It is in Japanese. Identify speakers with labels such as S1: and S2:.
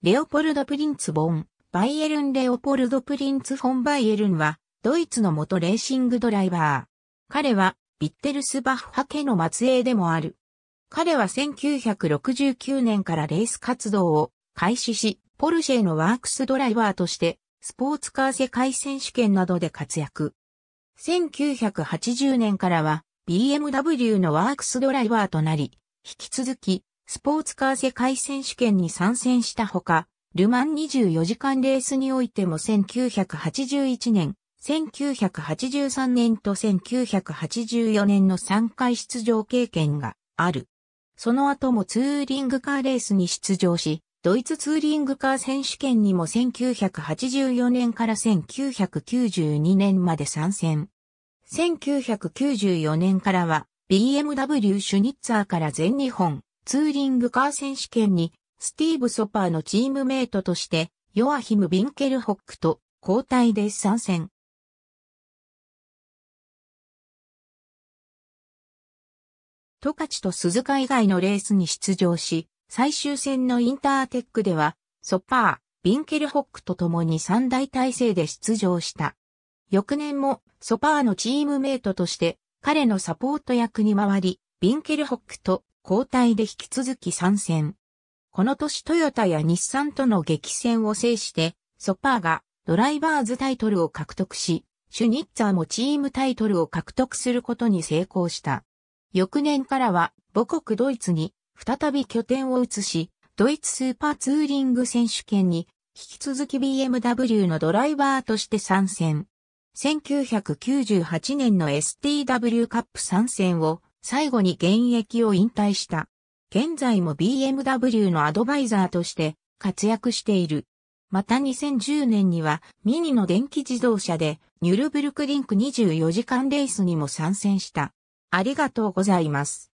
S1: レオポルド・プリンツ・ボン、バイエルン・レオポルド・プリンツ・フォン・バイエルンは、ドイツの元レーシングドライバー。彼は、ビッテルスバッハ家の末裔でもある。彼は1969年からレース活動を開始し、ポルシェのワークスドライバーとして、スポーツカー世界選手権などで活躍。1980年からは、BMW のワークスドライバーとなり、引き続き、スポーツカー世界選手権に参戦したほか、ルマン24時間レースにおいても1981年、1983年と1984年の3回出場経験がある。その後もツーリングカーレースに出場し、ドイツツーリングカー選手権にも1984年から1992年まで参戦。1994年からは BMW シュニッツァーから全日本ツーリングカー選手権に、スティーブ・ソパーのチームメイトとして、ヨアヒム・ビンケルホックと交代で参戦。トカチと鈴鹿以外のレースに出場し、最終戦のインターテックでは、ソパー、ビンケルホックと共に三大体制で出場した。翌年もソパーのチームメイトとして彼のサポート役に回り、ビンケルホックと交代で引き続き参戦。この年トヨタや日産との激戦を制して、ソパーがドライバーズタイトルを獲得し、シュニッツァーもチームタイトルを獲得することに成功した。翌年からは母国ドイツに再び拠点を移し、ドイツスーパーツーリング選手権に引き続き BMW のドライバーとして参戦。1998年の STW カップ参戦を最後に現役を引退した。現在も BMW のアドバイザーとして活躍している。また2010年にはミニの電気自動車でニュルブルクリンク24時間レースにも参戦した。ありがとうございます。